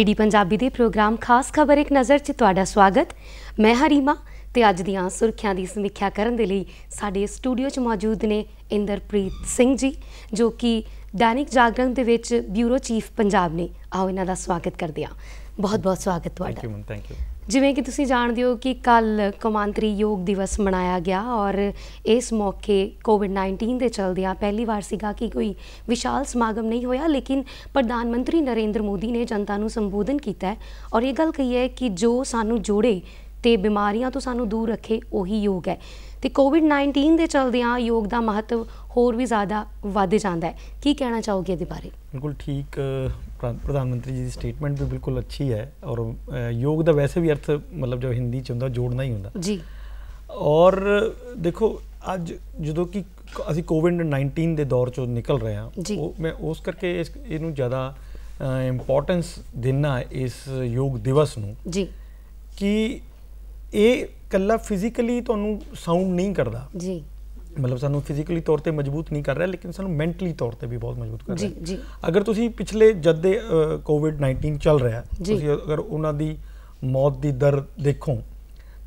DD Punjabi ਦੇ programme ਖਾਸ ਖਬਰ ਇੱਕ ਨਜ਼ਰ 'ਚ ਤੁਹਾਡਾ ਸਵਾਗਤ ਮੈਂ ਹਰੀਮਾ ਤੇ ਅੱਜ ਦੀਆਂ ਸੁਰਖੀਆਂ ਦੀ ਸਮੀਖਿਆ ਕਰਨ ਦੇ ਲਈ ਸਾਡੇ ਸਟੂਡੀਓ 'ਚ ਮੌਜੂਦ ਨੇ ਇੰਦਰਪ੍ਰੀਤ ਸਿੰਘ ਜੀ ਜੋ ਕਿ ਦੈਨਿਕ ਜਾਗਰਣ ਦੇ ਵਿੱਚ ਬਿਊਰੋ ਚੀਫ ਪੰਜਾਬ ਨੇ ਆਓ ਇਹਨਾਂ ਦਾ ਸਵਾਗਤ ਕਰਦੇ ਹਾਂ ਬਹੁਤ ਬਹੁਤ ਸਵਾਗਤ ਤੁਹਾਡਾ ਥੈਂਕ ਯੂ ਥੈਂਕ ਯੂ ਜਿਵੇਂ ਕਿ ਤੁਸੀਂ ਜਾਣਦੇ ਹੋ ਕਿ ਕੱਲ ਕਮਾਂਤਰੀ ਯੋਗ ਦਿਵਸ ਮਨਾਇਆ ਗਿਆ ਔਰ ਇਸ ਮੌਕੇ ਕੋਵਿਡ-19 ਦੇ ਚਲਦਿਆਂ ਪਹਿਲੀ ਵਾਰ ਸੀਗਾ ਕਿ ਕੋਈ ਵਿਸ਼ਾਲ ਸਮਾਗਮ ਨਹੀਂ ਹੋਇਆ ਲੇਕਿਨ ਪ੍ਰਧਾਨ ਮੰਤਰੀ ਨਰਿੰਦਰ ਮੋਦੀ ਨੇ ਜਨਤਾ ਨੂੰ ਸੰਬੋਧਨ ਕੀਤਾ ਔਰ ਇਹ ਗੱਲ ਕਹੀ ਹੈ ਕਿ ਜੋ ਸਾਨੂੰ ਜੋੜੇ ਤੇ ਬਿਮਾਰੀਆਂ ਤੋਂ ਸਾਨੂੰ ਦੂਰ ਰੱਖੇ ਉਹੀ ਯੋਗ ਹੈ ਤੇ ਕੋਵਿਡ-19 ਦੇ ਚਲਦਿਆਂ ਯੋਗ ਦਾ ਮਹੱਤਵ ਹੋਰ ਵੀ ਜ਼ਿਆਦਾ ਵੱਧ ਜਾਂਦਾ ਹੈ ਕੀ ਕਹਿਣਾ ਚਾਹੋਗੇ ਇਹਦੇ ਬਾਰੇ ਬਿਲਕੁਲ ਠੀਕ ਪ੍ਰਧਾਨ ਮੰਤਰੀ ਜੀ ਦੀ ਸਟੇਟਮੈਂਟ ਵੀ ਬਿਲਕੁਲ ਅੱਛੀ ਹੈ ਔਰ ਯੋਗ ਦਾ ਵੈਸੇ ਵੀ ਅਰਥ ਮਤਲਬ ਜੋ ਹਿੰਦੀ ਚ ਹੁੰਦਾ ਜੋੜਨਾ ਹੀ ਹੁੰਦਾ ਜੀ ਔਰ ਦੇਖੋ ਅੱਜ ਜਦੋਂ ਕਿ ਅਸੀਂ ਕੋਵਿਡ-19 ਦੇ ਦੌਰ ਚੋਂ ਨਿਕਲ ਰਹੇ ਹਾਂ ਉਹ ਮੈਂ ਉਸ ਕਰਕੇ ਇਸ ਇਹਨੂੰ ਜ਼ਿਆਦਾ ਇੰਪੋਰਟੈਂਸ ਦੇਣਾ ਇਸ ਯੋਗ ਦਿਵਸ ਨੂੰ ਜੀ ਕਿ ਇਹ ਕੱਲਾ ਫਿਜ਼ੀਕਲੀ ਤੁਹਾਨੂੰ ਸਾਊਂਡ ਨਹੀਂ ਕਰਦਾ ਜੀ ਮਤਲਬ ਸਾਨੂੰ ਫਿਜ਼ੀਕਲੀ ਤੌਰ ਤੇ ਮਜ਼ਬੂਤ ਨਹੀਂ ਕਰ ਰਿਹਾ ਲੇਕਿਨ ਸਾਨੂੰ ਮੈਂਟਲੀ ਤੌਰ ਤੇ ਵੀ ਬਹੁਤ ਮਜ਼ਬੂਤ ਕਰ ਰਿਹਾ ਜੀ ਜੀ ਅਗਰ ਤੁਸੀਂ ਪਿਛਲੇ ਜਦ ਦੇ ਕੋਵਿਡ 19 ਚੱਲ ਰਿਹਾ ਤੁਸੀਂ ਅਗਰ ਉਹਨਾਂ ਦੀ ਮੌਤ ਦੀ ਦਰ ਦੇਖੋ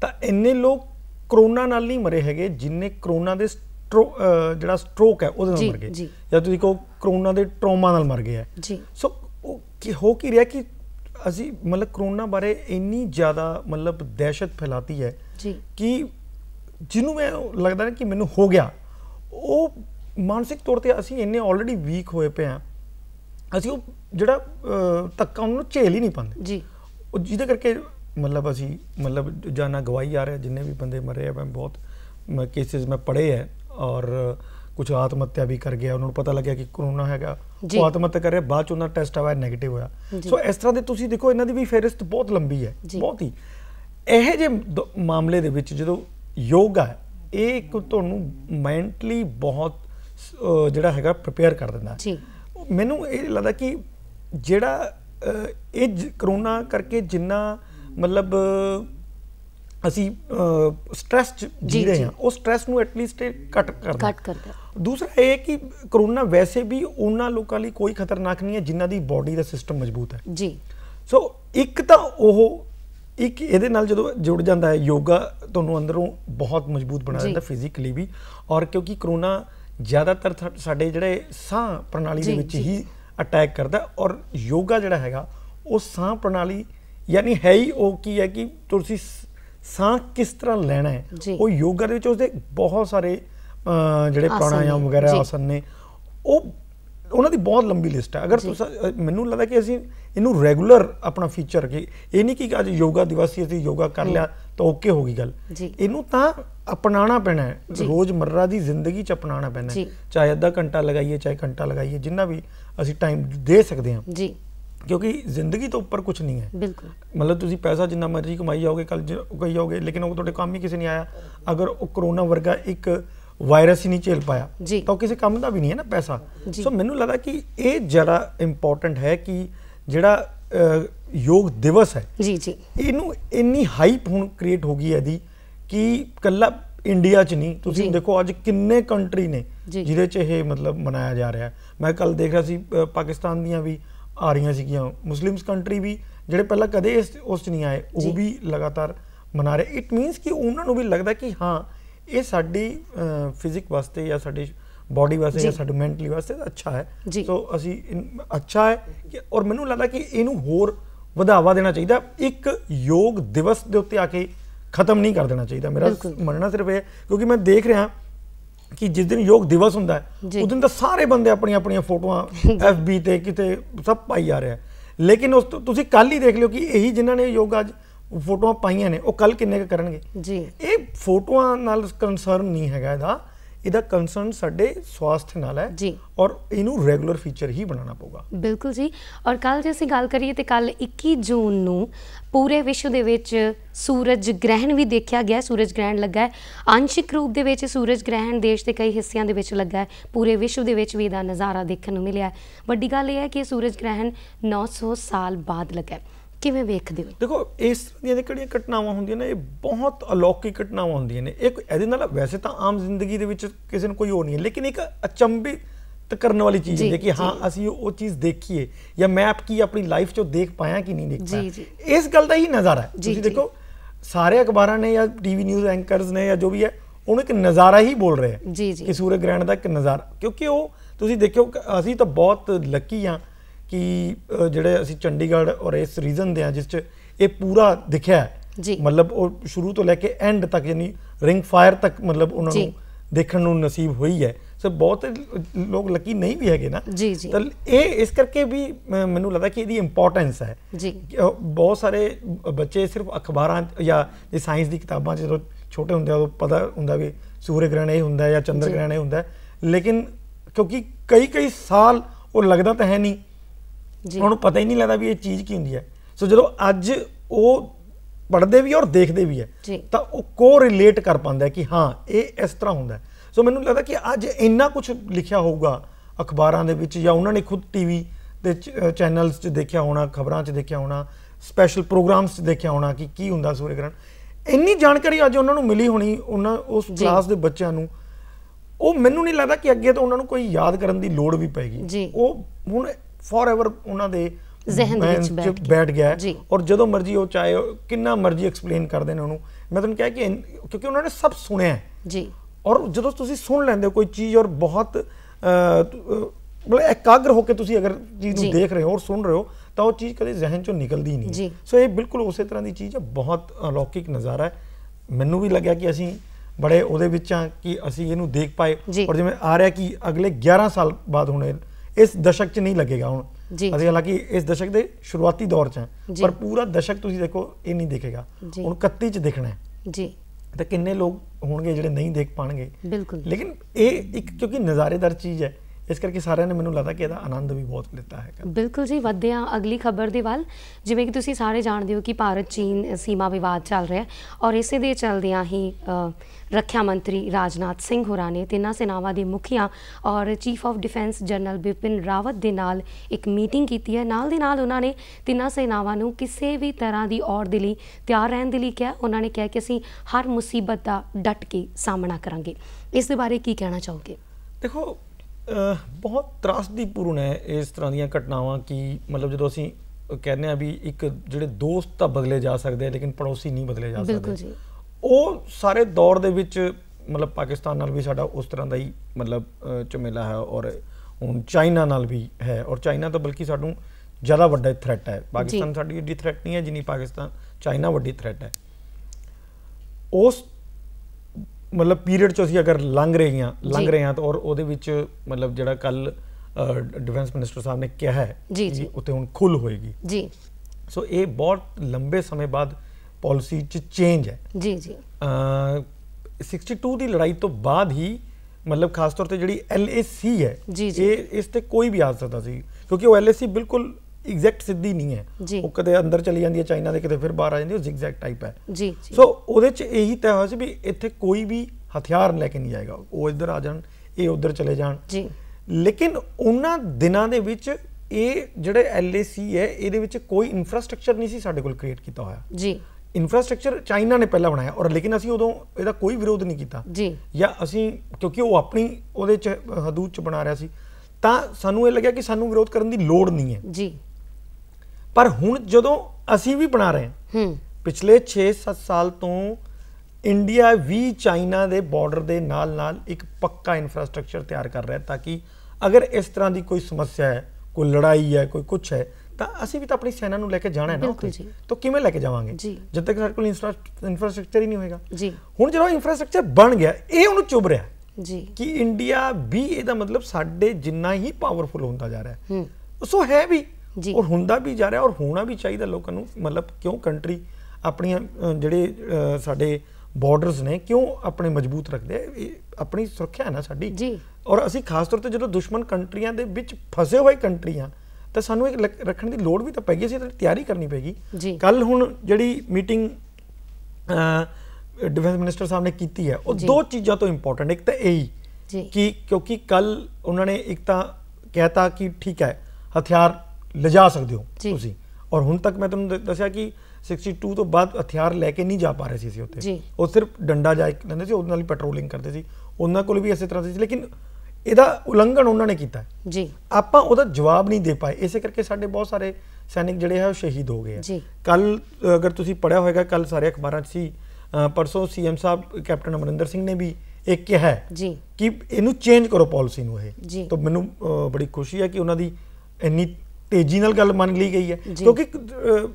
ਤਾਂ ਇੰਨੇ ਲੋਕ ਕਰੋਨਾ ਨਾਲ ਨਹੀਂ ਮਰੇ ਹੈਗੇ ਜਿੰਨੇ ਕਰੋਨਾ ਦੇ ਜਿਹੜਾ ਸਟ੍ਰੋਕ ਹੈ ਉਹਦੇ ਨਾਲ ਮਰ ਗਏ ਜਾਂ ਤੁਸੀਂ ਕਹੋ ਕਰੋਨਾ ਦੇ ਟਰੋਮਾ ਨਾਲ ਮਰ ਗਏ ਹੈ ਜੀ ਸੋ ਹੋ ਕੀ ਰਿਹਾ ਕਿ ਅਸੀਂ ਮਤਲਬ ਕਰੋਨਾ ਬਾਰੇ ਇੰਨੀ ਜ਼ਿਆਦਾ ਮਤਲਬ ਦਹਿਸ਼ਤ ਫੈਲਾਤੀ ਹੈ ਜੀ ਕਿ ਜਿਹਨੂੰ ਮੈਂ ਲੱਗਦਾ ਨਾ ਕਿ ਮੈਨੂੰ ਹੋ ਗਿਆ ਉਹ ਮਾਨਸਿਕ ਤੌਰ ਤੇ ਅਸੀਂ ਇੰਨੇ ਆਲਰੇਡੀ ਵੀਕ ਹੋਏ ਪਏ ਆ ਅਸੀਂ ਉਹ ਜਿਹੜਾ ਧੱਕਾ ਉਹਨੂੰ ਝੇਲ ਹੀ ਨਹੀਂ ਪਾਉਂਦੇ ਜੀ ਉਹ ਜਿਹਦੇ ਕਰਕੇ ਮਤਲਬ ਅਸੀਂ ਮਤਲਬ ਜਾਨਾ ਗਵਾਈ ਆ ਰਿਹਾ ਜਿੰਨੇ ਵੀ ਬੰਦੇ ਮਰੇ ਆ ਮੈਂ ਬਹੁਤ ਕੇਸਿਸ ਮੈਂ ਪੜ੍ਹੇ ਆ ਔਰ ਕੁਝ ਆਤਮਹੱਤਿਆ ਵੀ ਕਰ ਗਿਆ ਉਹਨਾਂ ਨੂੰ ਪਤਾ ਲੱਗਿਆ ਕਿ ਕਰੋਨਾ ਹੈਗਾ ਉਹ ਆਤਮਹੱਤਿਆ ਕਰਿਆ ਬਾਅਦ ਚ ਉਹਨਾਂ ਦਾ ਟੈਸਟ ਆਇਆ 네ਗੇਟਿਵ ਹੋਇਆ ਸੋ ਇਸ ਤਰ੍ਹਾਂ ਦੇ ਤੁਸੀਂ ਦੇਖੋ ਇਹਨਾਂ ਦੀ ਵੀ ਫੇਰਿਸਤ ਬਹੁਤ ਲੰਬੀ ਹੈ ਬਹੁਤ ਹੀ ਇਹ ਜੇ ਮਾਮਲੇ ਦੇ ਵਿੱਚ ਜਦੋਂ ਯੋਗਾ ਇਹ ਤੁਹਾਨੂੰ ਮੈਂਟਲੀ ਬਹੁਤ ਜਿਹੜਾ ਹੈਗਾ ਪ੍ਰਿਪੇਅਰ ਕਰ ਦਿੰਦਾ ਜੀ ਮੈਨੂੰ ਇਹ ਲੱਗਦਾ ਕਿ ਜਿਹੜਾ ਇਹ ਕਰੋਨਾ ਕਰਕੇ ਜਿੰਨਾ ਮਤਲਬ ਅਸੀਂ ਸਟ्रेस ਜੀ ਰਹੇ ਹਾਂ ਉਹ ਸਟ्रेस ਨੂੰ ਐਟਲੀਸਟ ਘਟ ਕਰਦਾ ਘਟ ਕਰਦਾ ਦੂਸਰਾ ਇਹ ਕਿ ਕਰੋਨਾ ਵੈਸੇ ਵੀ ਉਹਨਾਂ ਲੋਕਾਂ ਲਈ ਕੋਈ ਖਤਰਨਾਕ ਨਹੀਂ ਹੈ ਜਿਨ੍ਹਾਂ ਦੀ ਬਾਡੀ ਦਾ ਸਿਸਟਮ ਮਜ਼ਬੂਤ ਹੈ ਜੀ ਸੋ ਇੱਕ ਤਾਂ ਉਹ ਇੱਕ ਇਹਦੇ ਨਾਲ ਜਦੋਂ ਜੁੜ ਜਾਂਦਾ ਹੈ ਯੋਗਾ ਤੁਹਾਨੂੰ ਅੰਦਰੋਂ ਬਹੁਤ ਮਜ਼ਬੂਤ ਬਣਾ ਦਿੰਦਾ ਫਿਜ਼ੀਕਲੀ ਵੀ ਔਰ ਕਿਉਂਕਿ ਕਰੋਨਾ ਜ਼ਿਆਦਾਤਰ ਸਾਡੇ ਜਿਹੜੇ ਸਾਹ ਪ੍ਰਣਾਲੀ ਦੇ ਵਿੱਚ ਹੀ ਅਟੈਕ ਕਰਦਾ ਔਰ ਯੋਗਾ ਜਿਹੜਾ ਹੈਗਾ ਉਹ ਸਾਹ ਪ੍ਰਣਾਲੀ ਯਾਨੀ ਹੈ ਹੀ ਉਹ ਕੀ ਹੈ ਕਿ ਤੁਸੀਂ ਸਾਹ ਕਿਸ ਤਰ੍ਹਾਂ ਲੈਣਾ ਹੈ ਉਹ ਯੋਗਾ ਦੇ ਵਿੱਚ ਉਸਦੇ ਬਹੁਤ ਸਾਰੇ ਜਿਹੜੇ ਪ੍ਰਾਣਾਯਾਮ ਵਗੈਰਾ ਆਸਨ ਨੇ ਉਹ ਉਹਨਾਂ ਦੀ ਬਹੁਤ ਲੰਬੀ ਲਿਸਟ ਹੈ ਅਗਰ ਤੁਸੀਂ ਮੈਨੂੰ ਲੱਗਦਾ ਕਿ ਅਸੀਂ ਇਹਨੂੰ ਰੈਗੂਲਰ ਆਪਣਾ ਫੀਚਰ ਕਿ ਇਹ ਨਹੀਂ ਕਿ ਅੱਜ ਯੋਗਾ ਦਿਵਸ ਹੀ ਅਸੀਂ ਯੋਗਾ ਕਰ ਲਿਆ ਤਾਂ ਓਕੇ ਹੋ ਗਈ ਗੱਲ ਇਹਨੂੰ ਤਾਂ ਅਪਣਾਉਣਾ ਪੈਣਾ ਹੈ ਰੋਜ਼ਮਰਰਾ ਦੀ ਜ਼ਿੰਦਗੀ ਚ ਅਪਣਾਉਣਾ ਪੈਣਾ ਹੈ ਚਾਹੇ ਅੱਧਾ ਘੰਟਾ ਲਗਾਈਏ ਚਾਹੇ ਘੰਟਾ ਲਗਾਈਏ ਜਿੰਨਾ ਵੀ ਅਸੀਂ ਟਾਈਮ ਦੇ ਸਕਦੇ ਹਾਂ ਜੀ ਕਿਉਂਕਿ ਜ਼ਿੰਦਗੀ ਤੋਂ ਉੱਪਰ ਕੁਝ ਨਹੀਂ ਹੈ ਬਿਲਕੁਲ ਮਤਲਬ ਤੁਸੀਂ ਪੈਸਾ ਜਿੰਨਾ ਮਰਜ਼ੀ ਕਮਾਈ ਜਾਓਗੇ ਕੱਲ ਕਈ ਜਾਓਗੇ ਲੇਕਿਨ ਉਹ ਤੁਹਾਡੇ ਕੰਮ ਹੀ ਕਿਸੇ ਨਹੀਂ ਆਇਆ ਅਗਰ ਉਹ ਕਰੋਨਾ ਵਰਗਾ ਇੱਕ ਵਾਇਰਸ ਹੀ ਨਹੀਂ ਝੇਲ ਪਾਇਆ ਤਾਂ ਕਿਸੇ ਕੰਮ ਦਾ ਵੀ ਨਹੀਂ ਹੈ ਨਾ ਪੈਸਾ ਸੋ ਮੈਨੂੰ ਲੱਗਾ ਕਿ ਇਹ ਜਰਾ ਇੰਪੋਰਟੈਂਟ ਹੈ ਕਿ ਜਿਹੜਾ ਯੋਗ ਦਿਵਸ ਹੈ ਜੀ ਜੀ ਇਹਨੂੰ ਇੰਨੀ ਹਾਈਪ ਹੁਣ ਕ੍ਰੀਏਟ ਹੋ ਗਈ ਹੈ ਦੀ ਕਿ ਕੱਲਾ ਇੰਡੀਆ 'ਚ ਨਹੀਂ ਤੁਸੀਂ ਦੇਖੋ ਅੱਜ ਕਿੰਨੇ ਕੰਟਰੀ ਨੇ ਜਿਹਦੇ 'ਚ ਇਹ ਮਤਲਬ ਮਨਾਇਆ ਜਾ ਰਿਹਾ ਹੈ ਮੈਂ ਕੱਲ ਦੇਖ ਰਿਹਾ ਸੀ ਪਾਕਿਸਤਾਨ ਦੀਆਂ ਵੀ ਆ ਰਹੀਆਂ ਸੀਗੀਆਂ ਮੁਸਲਿਮਸ ਕੰਟਰੀ ਵੀ ਜਿਹੜੇ ਪਹਿਲਾਂ ਕਦੇ ਇਸ ਉਸ ਚ ਨਹੀਂ ਆਏ ਉਹ ਵੀ ਲਗਾਤਾਰ ਮਨਾ ਰਹੇ ਇਟ ਮੀਨਸ ਕਿ ਉਹਨਾਂ ਨੂੰ ਵੀ ਲੱਗਦਾ ਕਿ ਹਾਂ ਇਹ ਸਾਡੀ ਫਿਜ਼ਿਕ ਵਾਸਤੇ ਜਾਂ ਸਾਡੇ ਬਾਡੀ ਵਾਸਤੇ ਜਾਂ ਸਾਡੇ ਮੈਂਟਲੀ ਵਾਸਤੇ ਅੱਛਾ ਹੈ ਸੋ ਅਸੀਂ ਅੱਛਾ ਹੈ ਕਿ ਔਰ ਮੈਨੂੰ ਲੱਗਦਾ ਕਿ ਇਹਨੂੰ ਹੋਰ ਵਧਾਵਾ ਦੇਣਾ ਚਾਹੀਦਾ ਇੱਕ ਯੋਗ ਦਿਵਸ ਦੇ ਉੱਤੇ ਆ ਕੇ ਖਤਮ ਨਹੀਂ ਕਰ ਦੇਣਾ ਚਾਹੀਦਾ ਮੇਰਾ ਮੰਨਣਾ ਸਿਰਫ ਇਹ ਕਿਉਂਕਿ ਮੈਂ ਦੇਖ ਰਿਹਾ ਕਿ ਜਿਸ ਦਿਨ ਯੋਗ ਦਿਵਸ ਹੁੰਦਾ ਹੈ ਉਸ ਦਿਨ ਤਾਂ ਸਾਰੇ ਬੰਦੇ ਆਪਣੀਆਂ ਆਪਣੀਆਂ ਫੋਟੋਆਂ ਐਫਬੀ ਤੇ ਕਿਤੇ ਸਭ ਪਾਈ ਜਾ ਰਿਹਾ ਲੇਕਿਨ ਉਸ ਤੁਸੀਂ ਕੱਲ ਹੀ ਦੇਖ ਲਿਓ ਕਿ ਇਹੀ ਜਿਨ੍ਹਾਂ ਨੇ ਯੋਗ ਅੱਜ ਫੋਟੋਆਂ ਪਾਈਆਂ ਨੇ ਉਹ ਕੱਲ ਕਿੰਨੇ ਕ ਕਰਨਗੇ ਜੀ ਇਹ ਫੋਟੋਆਂ ਨਾਲ ਕਨਸਰਨ ਨਹੀਂ ਹੈਗਾ ਇਹਦਾ ਇਹਦਾ ਕੰਸਰਨ ਸਾਡੇ ਸਵਾਸਥ ਨਾਲ ਹੈ ਜੀ ਔਰ ਇਹਨੂੰ ਰੈਗੂਲਰ ਫੀਚਰ ਹੀ ਬਣਾਉਣਾ ਪਊਗਾ ਬਿਲਕੁਲ ਜੀ ਔਰ ਕੱਲ ਜੇ ਅਸੀਂ ਗੱਲ ਕਰੀਏ ਤੇ ਕੱਲ 21 ਜੂਨ ਨੂੰ ਪੂਰੇ ਵਿਸ਼ਵ ਦੇ ਵਿੱਚ ਸੂਰਜ ਗ੍ਰਹਿਣ ਵੀ ਦੇਖਿਆ ਗਿਆ ਸੂਰਜ ਗ੍ਰਹਿਣ ਲੱਗਾ ਹੈ ਅੰਸ਼ਿਕ ਰੂਪ ਦੇ ਵਿੱਚ ਸੂਰਜ ਗ੍ਰਹਿਣ ਦੇਸ਼ ਦੇ ਕਈ ਹਿੱਸਿਆਂ ਦੇ ਵਿੱਚ ਲੱਗਾ ਹੈ ਪੂਰੇ ਵਿਸ਼ਵ ਦੇ ਵਿੱਚ ਵੀ ਇਹਦਾ ਨਜ਼ਾਰਾ ਦੇਖਣ ਨੂੰ ਮਿਲਿਆ ਵੱਡੀ ਗੱਲ ਇਹ ਹੈ ਕਿ ਸੂਰਜ ਗ੍ਰਹਿਣ 900 ਸਾਲ ਬਾਅਦ ਲੱਗਾ ਹੈ ਕਿਵੇਂ ਵੇਖਦੇ ਹੋ ਦੇਖੋ ਇਸ ਦੀਆਂ ਕਿਹੜੀਆਂ ਘਟਨਾਵਾਂ ਹੁੰਦੀਆਂ ਨੇ ਇਹ ਬਹੁਤ ਅਲੌਕਿਕ ਘਟਨਾਵਾਂ ਹੁੰਦੀਆਂ ਨੇ ਇੱਕ ਇਹਦੇ ਨਾਲ ਵੈਸੇ ਤਾਂ ਆਮ ਜ਼ਿੰਦਗੀ ਦੇ ਵਿੱਚ ਕਿਸੇ ਨੂੰ ਕੋਈ ਹੋ ਨਹੀਂ ਹੈ ਲੇਕਿਨ ਇੱਕ ਅਚੰਭੀ ਕਰਨ ਵਾਲੀ ਚੀਜ਼ ਹੁੰਦੀ ਹੈ ਕਿ ਹਾਂ ਅਸੀਂ ਉਹ ਚੀਜ਼ ਦੇਖੀਏ ਜਾਂ ਮੈਂ ਕੀ ਆਪਣੀ ਲਾਈਫ 'ਚੋਂ ਦੇਖ ਪਾਇਆ ਕਿ ਨਹੀਂ ਦੇਖ ਪਾਇਆ ਇਸ ਗੱਲ ਦਾ ਹੀ ਨਜ਼ਾਰਾ ਹੈ ਤੁਸੀਂ ਦੇਖੋ ਸਾਰੇ ਅਖਬਾਰਾਂ ਨੇ ਜਾਂ ਟੀਵੀ ਨਿਊਜ਼ ਐਂਕਰਸ ਨੇ ਜਾਂ ਜੋ ਵੀ ਹੈ ਉਹਨੂੰ ਇੱਕ ਨਜ਼ਾਰਾ ਹੀ ਬੋਲ ਰਹੇ ਹੈ ਕਿ ਸੂਰਜ ਗ੍ਰਹਿਣ ਦਾ ਇੱਕ ਨਜ਼ਾਰਾ ਕਿਉਂਕਿ ਉਹ ਤੁਸੀਂ ਦੇਖਿਓ ਅਸੀਂ ਤਾਂ ਬਹੁਤ ਲੱਕੀ ਆ ਕਿ ਜਿਹੜੇ ਅਸੀਂ ਚੰਡੀਗੜ੍ਹ ਔਰ ਇਸ ਰੀਜ਼ਨ ਦੇ ਆ ਜਿਸ 'ਚ ਇਹ ਪੂਰਾ ਦਿਖਿਆ ਜੀ ਮਤਲਬ ਉਹ ਸ਼ੁਰੂ ਤੋਂ ਲੈ ਕੇ ਐਂਡ ਤੱਕ ਯਾਨੀ ਰਿੰਗ ਫਾਇਰ ਤੱਕ ਮਤਲਬ ਉਹਨਾਂ ਨੂੰ ਦੇਖਣ ਨੂੰ ਨਸੀਬ ਹੋਈ ਹੈ ਸੋ ਬਹੁਤ ਲੋਕ ਲੱਕੀ ਨਹੀਂ ਵੀ ਹੈਗੇ ਨਾ ਜੀ ਜੀ ਤਾਂ ਇਹ ਇਸ ਕਰਕੇ ਵੀ ਮੈਨੂੰ ਲੱਗਦਾ ਕਿ ਇਹਦੀ ਇੰਪੋਰਟੈਂਸ ਹੈ ਜੀ ਬਹੁਤ ਸਾਰੇ ਬੱਚੇ ਸਿਰਫ ਅਖਬਾਰਾਂ ਜਾਂ ਸਾਇੰਸ ਦੀ ਕਿਤਾਬਾਂ ਜਦੋਂ ਛੋਟੇ ਹੁੰਦੇ ਆ ਪਤਾ ਹੁੰਦਾ ਵੀ ਸੂਰਜ ਗ੍ਰਹਿਣ ਇਹ ਹੁੰਦਾ ਜਾਂ ਚੰਦਰ ਗ੍ਰਹਿਣ ਇਹ ਹੁੰਦਾ ਲੇਕਿਨ ਕਿਉਂਕਿ ਕਈ ਕਈ ਸਾਲ ਉਹ ਲੱਗਦਾ ਤਾਂ ਹੈ ਨਹੀਂ ਉਹਨਾਂ ਨੂੰ ਪਤਾ ਹੀ ਨਹੀਂ ਲੱਗਦਾ ਵੀ ਇਹ ਚੀਜ਼ ਕੀ ਹੁੰਦੀ ਹੈ ਸੋ ਜਦੋਂ ਅੱਜ ਉਹ ਪੜਦੇ ਵੀ ਔਰ ਦੇਖਦੇ ਵੀ ਹੈ ਤਾਂ ਉਹ ਕੋ ਰਿਲੇਟ ਕਰ ਪਾਉਂਦਾ ਕਿ ਹਾਂ ਇਹ ਇਸ ਤਰ੍ਹਾਂ ਹੁੰਦਾ ਸੋ ਮੈਨੂੰ ਲੱਗਦਾ ਕਿ ਅੱਜ ਇੰਨਾ ਕੁਝ ਲਿਖਿਆ ਹੋਊਗਾ ਅਖਬਾਰਾਂ ਦੇ ਵਿੱਚ ਜਾਂ ਉਹਨਾਂ ਨੇ ਖੁਦ ਟੀਵੀ ਦੇ ਚੈਨਲਸ 'ਚ ਦੇਖਿਆ ਹੋਣਾ ਖਬਰਾਂ 'ਚ ਦੇਖਿਆ ਹੋਣਾ ਸਪੈਸ਼ਲ ਪ੍ਰੋਗਰਾਮਸ 'ਚ ਦੇਖਿਆ ਹੋਣਾ ਕਿ ਕੀ ਹੁੰਦਾ ਸੂਰਜ ਗ੍ਰਹਿਣ ਇੰਨੀ ਜਾਣਕਾਰੀ ਅੱਜ ਉਹਨਾਂ ਨੂੰ ਮਿਲੀ ਹੋਣੀ ਉਹਨਾਂ ਉਸ ਕਲਾਸ ਦੇ ਬੱਚਿਆਂ ਨੂੰ ਉਹ ਮੈਨੂੰ ਨਹੀਂ ਲੱਗਦਾ ਕਿ ਅੱਗੇ ਤੋਂ ਉਹਨਾਂ ਨੂੰ ਕੋਈ ਯਾਦ ਕਰਨ ਦੀ ਲੋੜ ਵੀ ਪੈਗੀ ਉਹ ਹੁਣ ਫੋਰਐਵਰ ਉਹਨਾਂ ਦੇ ਜ਼ਿਹਨ ਦੇ ਵਿੱਚ ਬੈਠ ਗਿਆ ਔਰ ਜਦੋਂ ਮਰਜ਼ੀ ਉਹ ਚਾਹੇ ਕਿੰਨਾ ਮਰਜ਼ੀ ਐਕਸਪਲੇਨ ਕਰਦੇ ਨੇ ਉਹਨੂੰ ਮੈਂ ਤੁਹਾਨੂੰ ਕਿਹਾ ਕਿ ਕਿਉਂਕਿ ਉਹਨਾਂ ਨੇ ਸਭ ਸੁਣਿਆ ਜੀ ਔਰ ਜਦੋਂ ਤੁਸੀਂ ਸੁਣ ਲੈਂਦੇ ਹੋ ਕੋਈ ਚੀਜ਼ ਔਰ ਬਹੁਤ ਮਤਲਬ ਇਕਾਗਰ ਹੋ ਕੇ ਤੁਸੀਂ ਅਗਰ ਚੀਜ਼ ਨੂੰ ਦੇਖ ਰਹੇ ਹੋ ਔਰ ਸੁਣ ਰਹੇ ਹੋ ਤਾਂ ਉਹ ਚੀਜ਼ ਕਦੇ ਜ਼ਿਹਨ ਚੋਂ ਨਿਕਲਦੀ ਨਹੀਂ ਸੋ ਇਹ ਬਿਲਕੁਲ ਉਸੇ ਤਰ੍ਹਾਂ ਦੀ ਚੀਜ਼ ਹੈ ਬਹੁਤ ਅਲੌਕਿਕ ਨਜ਼ਾਰਾ ਹੈ ਮੈਨੂੰ ਵੀ ਲੱਗਿਆ ਕਿ ਅਸੀਂ ਬੜੇ ਉਹਦੇ ਵਿੱਚ ਆ ਕਿ ਅਸੀਂ ਇਹਨੂੰ ਦੇਖ ਪਾਏ ਔਰ ਜਿਵੇਂ ਆ ਰਿਹਾ ਕਿ ਅਗਲੇ 11 ਸਾਲ ਬਾਅਦ ਹੁਣ ਇਸ ਦਸ਼ਕ 'ਚ ਨਹੀਂ ਲੱਗੇਗਾ ਹੁਣ ਅਸੀਂ ਹਾਲਾਂਕਿ ਇਸ ਦਸ਼ਕ ਦੇ ਸ਼ੁਰੂਆਤੀ ਦੌਰ 'ਚ ਹਾਂ ਪਰ ਪੂਰਾ ਦਸ਼ਕ ਤੁਸੀਂ ਦੇਖੋ ਇਹ ਨਹੀਂ ਦੇਖੇਗਾ ਹੁਣ 31 'ਚ ਦੇਖਣਾ ਹੈ ਜੀ ਤਾਂ ਕਿੰਨੇ ਲੋਕ ਹੋਣਗੇ ਜਿਹੜੇ ਨਹੀਂ ਦੇਖ ਪਾਣਗੇ ਬਿਲਕੁਲ ਲੇਕਿਨ ਇਹ ਇੱਕ ਕਿਉਂਕਿ ਨਜ਼ਾਰੇਦਾਰ ਚੀਜ਼ ਹੈ ਇਸ ਕਰਕੇ ਸਾਰਿਆਂ ਨੇ ਮੈਨੂੰ ਲੱਗਦਾ ਕਿ ਇਹਦਾ ਆਨੰਦ ਵੀ ਬਹੁਤ ਲਿੱਤਾ ਹੈਗਾ ਬਿਲਕੁਲ ਜੀ ਵੱਧਦੇ ਆ ਅਗਲੀ ਖਬਰ ਦੇ ਵੱਲ ਜਿਵੇਂ ਕਿ ਤੁਸੀਂ ਸਾਰੇ ਜਾਣਦੇ ਹੋ ਕਿ ਭਾਰਤ ਚੀਨ ਸੀਮਾ ਵਿਵਾਦ ਚੱਲ ਰਿਹਾ ਹੈ ਔਰ ਇਸੇ ਦੇ ਚੱਲਦਿਆਂ ਹੀ ਰੱਖਿਆ ਮੰਤਰੀ ਰਾਜਨਾਥ ਸਿੰਘ ਹੋਰਾਂ ਨੇ ਤਿੰਨਾਂ ਸੈਨਾਵਾਂ ਦੇ ਮੁਖੀਆਂ ਔਰ chief of defence general Bipin Rawat ਦੇ ਨਾਲ ਇੱਕ ਮੀਟਿੰਗ ਕੀਤੀ ਹੈ ਨਾਲ ਦੇ ਨਾਲ ਉਹਨਾਂ ਨੇ ਤਿੰਨਾਂ ਸੈਨਾਵਾਂ ਨੂੰ ਕਿਸੇ ਵੀ ਤਰ੍ਹਾਂ ਦੀ ਔੜ ਦੇ ਲਈ ਤਿਆਰ ਰਹਿਣ ਦੇ ਲਈ ਕਿਹਾ ਉਹਨਾਂ ਨੇ ਕਿਹਾ ਕਿ ਅਸੀਂ ਹਰ ਮੁਸੀਬਤ ਦਾ ਡਟ ਕੇ ਸਾਹਮਣਾ ਕਰਾਂਗੇ ਇਸ ਦੇ ਬਾਰੇ ਕੀ ਕਹਿਣਾ ਚਾਹੋਗੇ ਦੇਖੋ ਬਹੁਤ ਤਰਸਦੀਪੂਰਨ ਹੈ ਇਸ ਤਰ੍ਹਾਂ ਦੀਆਂ ਘਟਨਾਵਾਂ ਕਿ ਮਤਲਬ ਜਦੋਂ ਅਸੀਂ ਕਹਿੰਦੇ ਆ ਵੀ ਇੱਕ ਜਿਹੜੇ ਦੋਸਤ ਤਾਂ ਬਦਲੇ ਜਾ ਸਕਦੇ ਆ ਲੇਕਿਨ ਪੜੋਸੀ ਨਹੀਂ ਬਦਲੇ ਜਾ ਸਕਦੇ ਬਿਲਕੁਲ ਜੀ ਉਹ ਸਾਰੇ ਦੌਰ ਦੇ ਵਿੱਚ ਮਤਲਬ ਪਾਕਿਸਤਾਨ ਨਾਲ ਵੀ ਸਾਡਾ ਉਸ ਤਰ੍ਹਾਂ ਦਾ ਹੀ ਮਤਲਬ ਚਮੇਲਾ ਹੈ ਔਰ ਹੁਣ ਚਾਈਨਾ ਨਾਲ ਵੀ ਹੈ ਔਰ ਚਾਈਨਾ ਤਾਂ ਬਲਕਿ ਸਾਨੂੰ ਜ਼ਿਆਦਾ ਵੱਡਾ ਥ੍ਰੈਟ ਹੈ ਪਾਕਿਸਤਾਨ ਸਾਡੀ ਏਡੀ ਥ੍ਰੈਟ ਨਹੀਂ ਹੈ ਜਿੰਨੀ ਪਾਕਿਸਤਾਨ ਚਾਈਨਾ ਵੱਡੀ ਥ੍ਰੈਟ ਹੈ ਉਸ ਮਤਲਬ ਪੀਰੀਅਡ ਚ ਅਸੀਂ ਅਗਰ ਲੰਘ ਰਹੇ ਹਾਂ ਲੰਘ ਰਹੇ ਹਾਂ ਤਾਂ ਔਰ ਉਹਦੇ ਵਿੱਚ ਮਤਲਬ ਜਿਹੜਾ ਕੱਲ ਡਿਫੈਂਸ ਮਿਨਿਸਟਰ ਸਾਹਿਬ ਨੇ ਕਿਹਾ ਹੈ ਜੀ ਉੱਤੇ ਹੁਣ ਖੁੱਲ ਹੋਏਗੀ ਜੀ ਸੋ ਇਹ ਬਹੁਤ ਲੰਬੇ ਸਮੇਂ ਬਾਅਦ ਪਾਲਿਸੀ ਚ ਚੇਂਜ ਹੈ ਜੀ ਜੀ 62 ਦੀ ਲੜਾਈ ਤੋਂ ਬਾਅਦ ਹੀ ਮਤਲਬ ਖਾਸ ਤੌਰ ਤੇ ਜਿਹੜੀ ਐਲਏਸੀ ਹੈ ਇਹ ਇਸ ਤੇ ਕੋਈ ਵੀ ਆ ਸਕਦਾ ਸੀ ਕਿਉਂਕਿ ਉਹ ਐਲਏਸੀ ਬਿਲਕੁਲ ਐਗਜ਼ੈਕਟ ਸਿੱਧੀ ਨਹੀਂ ਹੈ ਉਹ ਕਦੇ ਅੰਦਰ ਚਲੀ ਜਾਂਦੀ ਹੈ ਚਾਈਨਾ ਦੇ ਕਿਤੇ ਫਿਰ ਬਾਹਰ ਆ ਜਾਂਦੀ ਹੈ ਉਹ ਜ਼ਿਗਜ਼ੈਗ ਟਾਈਪ ਹੈ ਜੀ ਸੋ ਉਹਦੇ 'ਚ ਇਹੀ ਤੈਅ ਹੋਇਆ ਸੀ ਵੀ ਇੱਥੇ ਕੋਈ ਵੀ ਹਥਿਆਰ ਲੈ ਕੇ ਨਹੀਂ ਜਾਏਗਾ ਉਹ ਇੱਧਰ ਆ ਜਾਣ ਇਹ ਉੱਧਰ ਚਲੇ ਜਾਣ ਜੀ ਲੇਕਿਨ ਉਹਨਾਂ ਦਿਨਾਂ ਦੇ ਵਿੱਚ ਇਹ ਜਿਹੜੇ ਐਲਏਸੀ ਹੈ ਇਹਦੇ ਵਿੱਚ ਕੋਈ ਇਨਫਰਾਸਟ੍ਰਕਚਰ ਨਹੀਂ ਸੀ ਸਾਡੇ ਕੋਲ ਕ੍ਰੀਏਟ ਕੀਤਾ ਹੋਇਆ ਜੀ ਇਨਫਰਾਸਟ੍ਰਕਚਰ ਚਾਈਨਾ ਨੇ ਪਹਿਲਾਂ ਬਣਾਇਆ ਔਰ ਲੇਕਿਨ ਅਸੀਂ ਉਦੋਂ ਇਹਦਾ ਕੋਈ ਵਿਰੋਧ ਨਹੀਂ ਕੀਤਾ ਜੀ ਜਾਂ ਅਸੀਂ ਕਿਉਂਕਿ ਉਹ ਆਪਣੀ ਉਹਦੇ ਚ ਹਦੂਦ ਚ ਬਣਾ ਰਿਹਾ ਸੀ ਤਾਂ ਸਾਨੂੰ ਇਹ ਲੱਗਿਆ ਕਿ ਸਾਨੂੰ ਵਿਰੋਧ ਕਰਨ ਦੀ ਲੋੜ ਨਹੀਂ ਹੈ ਜੀ ਪਰ ਹੁਣ ਜਦੋਂ ਅਸੀਂ ਵੀ ਬਣਾ ਰਹੇ ਹਾਂ ਹੂੰ ਪਿਛਲੇ 6-7 ਸਾਲ ਤੋਂ ਇੰਡੀਆ ਵੀ ਚਾਈਨਾ ਦੇ ਬਾਰਡਰ ਦੇ ਨਾਲ ਨਾਲ ਇੱਕ ਪੱਕਾ ਇਨਫਰਾਸਟ੍ਰਕਚਰ ਤਿਆਰ ਕਰ ਰਿਹਾ ਤਾਂ ਕਿ ਅਗਰ ਇਸ ਤਰ੍ਹਾਂ ਦੀ ਕੋਈ ਸਮੱਸਿਆ ਹੈ ਕੋਈ ਲੜਾਈ ਹੈ ਕੋਈ ਕੁਝ ਹੈ ਤਾਂ ਅਸੀਂ ਵੀ ਤਾਂ ਆਪਣੀ ਸੈਨਾ ਨੂੰ ਲੈ ਕੇ ਜਾਣਾ ਹੈ ਨਾ ਉੱਥੇ ਤਾਂ ਕਿਵੇਂ ਲੈ ਕੇ ਜਾਵਾਂਗੇ ਜਦ ਤੱਕ ਸਾਡੇ ਕੋਲ ਇਨਫਰਾਸਟ੍ਰਕਚਰ ਹੀ ਨਹੀਂ ਹੋਏਗਾ ਜੀ ਹੁਣ ਜਦੋਂ ਇਨਫਰਾਸਟ੍ਰਕਚਰ ਬਣ ਗਿਆ ਇਹ ਉਹਨੂੰ ਚੁਭ ਰਿਹਾ ਜੀ ਕਿ ਇੰਡੀਆ ਵੀ ਇਹਦਾ ਮਤਲਬ ਸਾਡੇ ਜਿੰਨਾ ਹੀ ਪਾਵਰਫੁਲ ਹੁੰਦਾ ਜਾ ਰਿਹਾ ਹੈ ਸੋ ਹੈ ਵੀ ਜੀ ਔਰ ਹੁੰਦਾ ਵੀ ਜਾ ਰਿਹਾ ਔਰ ਹੋਣਾ ਵੀ ਚਾਹੀਦਾ ਲੋਕਾਂ ਨੂੰ ਮਤਲਬ ਕਿਉਂ ਕੰਟਰੀ ਆਪਣੀਆਂ ਜਿਹੜੇ ਸਾਡੇ ਬਾਰਡਰਸ ਨੇ ਕਿਉਂ ਆਪਣੇ ਮਜ਼ਬੂਤ ਰੱਖਦੇ ਆ ਆਪਣੀ ਸੁਰੱਖਿਆ ਹੈ ਨਾ ਸਾਡੀ ਜੀ ਔਰ ਅਸੀਂ ਖਾਸ ਤੌਰ ਤੇ ਜਦੋਂ ਦੁਸ਼ਮਣ ਕੰਟਰੀਆਂ ਦੇ ਵਿੱਚ ਫਸੇ ਹੋਏ ਕੰਟਰੀਆਂ ਤਾਂ ਸਾਨੂੰ ਇੱਕ ਰੱਖਣ ਦੀ ਲੋੜ ਵੀ ਤਾਂ ਪੈ ਗਈ ਸੀ ਤਿਆਰੀ ਕਰਨੀ ਪੈਗੀ ਕੱਲ ਹੁਣ ਜਿਹੜੀ ਮੀਟਿੰਗ ਡਿਫੈਂਸ ਮਿਨਿਸਟਰ ਸਾਹਿਬ ਨੇ ਕੀਤੀ ਹੈ ਉਹ ਦੋ ਚੀਜ਼ਾਂ ਤੋਂ ਇੰਪੋਰਟੈਂਟ ਇੱਕ ਤਾਂ ਇਹ ਹੀ ਕਿ ਕਿਉਂਕਿ ਕੱਲ ਉਹਨਾਂ ਨੇ ਇੱਕ ਤਾਂ ਕਹਿਤਾ ਕਿ ਠੀਕ ਹੈ ਹਥਿਆਰ ਲਿਜਾ ਸਕਦੇ ਹੋ ਤੁਸੀਂ ਔਰ ਹੁਣ ਤੱਕ ਮੈਂ ਤੁਹਾਨੂੰ ਦੱਸਿਆ ਕਿ 62 ਤੋਂ ਬਾਅਦ ਹਥਿਆਰ ਲੈ ਕੇ ਨਹੀਂ ਜਾ ਪਾ ਰਹੇ ਸੀ ਅਸੀਂ ਉੱਥੇ ਉਹ ਸਿਰਫ ਡੰਡਾ ਜਾ ਕਹਿੰਦੇ ਸੀ ਉਹਦੇ ਨਾਲ ਹੀ ਪੈਟਰੋਲਿੰਗ ਕਰਦੇ ਸੀ ਉਹਨਾਂ ਕੋਲ ਵੀ ਇਸੇ ਤਰ੍ਹਾਂ ਸੀ ਲੇਕਿਨ ਇਹਦਾ ਉਲੰਘਣ ਉਹਨਾਂ ਨੇ ਕੀਤਾ ਜੀ ਆਪਾਂ ਉਹਦਾ ਜਵਾਬ ਨਹੀਂ ਦੇ ਪਾਏ ਇਸੇ ਕਰਕੇ ਸਾਡੇ ਬਹੁਤ ਸਾਰੇ ਸੈਨਿਕ ਜਿਹੜੇ ਹੈ ਉਹ ਸ਼ਹੀਦ ਹੋ ਗਏ ਆ ਕੱਲ ਅਗਰ ਤੁਸੀਂ ਪੜਿਆ ਹੋਵੇਗਾ ਕੱਲ ਸਾਰੇ ਅਖਬਾਰਾਂ 'ਚ ਸੀ ਪਰਸੋਂ ਸੀਐਮ ਸਾਹਿਬ ਕੈਪਟਨ ਅਮਰਿੰਦਰ ਸਿੰਘ ਨੇ ਵੀ ਇੱਕ ਕਿਹਾ ਹੈ ਜੀ ਕਿ ਇਹਨੂੰ ਚੇਂਜ ਕਰੋ ਪਾਲਿਸੀ ਨੂੰ ਇਹ ਤਾਂ ਮੈਨੂੰ ਬੜੀ ਖੁਸ਼ੀ ਹੈ ਕਿ ਉਹਨਾਂ ਦੀ ਇੰਨੀ ਤੇਜ਼ੀ ਨਾਲ ਗੱਲ ਮੰਨ ਲਈ ਗਈ ਹੈ ਕਿਉਂਕਿ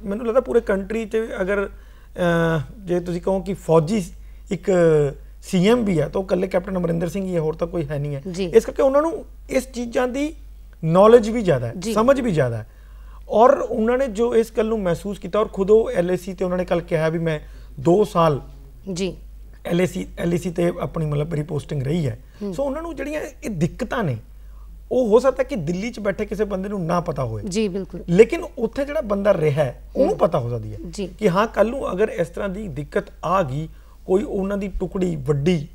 ਮੈਨੂੰ ਲੱਗਦਾ ਪੂਰੇ ਕੰਟਰੀ 'ਚ ਅਗਰ ਜੇ ਤੁਸੀਂ ਕਹੋ ਕਿ ਫੌਜੀ ਇੱਕ ਸੀਐਮ ਵੀ ਹੈ ਤਾਂ ਉਹ ਇਕੱਲੇ ਕੈਪਟਨ ਅਮਰਿੰਦਰ ਸਿੰਘ ਹੀ ਹੈ ਹੋਰ ਤਾਂ ਕੋਈ ਹੈ ਨਹੀਂ ਹੈ ਇਸ ਕਰਕੇ ਉਹਨਾਂ ਨੂੰ ਇਸ ਚੀਜ਼ਾਂ ਦੀ ਨੌਲੇਜ ਵੀ ਜ਼ਿਆਦਾ ਹੈ ਸਮਝ ਵੀ ਜ਼ਿਆਦਾ ਹੈ ਔਰ ਉਹਨਾਂ ਨੇ ਜੋ ਇਸ ਗੱਲ ਨੂੰ ਮਹਿਸੂਸ ਕੀਤਾ ਔਰ ਖੁਦ ਉਹ ਐਲਏਸੀ ਤੇ ਉਹਨਾਂ ਨੇ ਕੱਲ ਕਿਹਾ ਵੀ ਮੈਂ 2 ਸਾਲ ਜੀ ਐਲਏਸੀ ਐਲਏਸੀ ਤੇ ਆਪਣੀ ਮਤਲਬ ਮੇਰੀ ਪੋਸਟਿੰਗ ਰਹੀ ਹੈ ਸੋ ਉਹਨਾਂ ਨੂੰ ਜਿਹੜੀਆਂ ਇਹ ਦਿੱਕਤਾਂ ਨੇ ਉਹ ਹੋ ਸਕਦਾ ਕਿ ਦਿੱਲੀ 'ਚ ਬੈਠੇ ਕਿਸੇ ਬੰਦੇ ਨੂੰ ਨਾ ਪਤਾ ਹੋਵੇ ਜੀ ਬਿਲਕੁਲ ਲੇਕਿਨ ਉੱਥੇ ਜਿਹੜਾ ਬੰਦਾ ਰਿਹਾ ਉਹਨੂੰ ਪਤਾ ਹੋ ਸਕਦੀ ਹੈ ਕਿ ਹਾਂ ਕੱਲ ਨੂੰ ਅਗਰ ਇਸ ਤਰ੍ਹਾਂ ਦੀ ਦਿੱਕਤ ਆ ਗਈ ਕੋਈ ਉਹਨਾਂ ਦੀ ਟੁਕੜੀ ਵੱਡੀ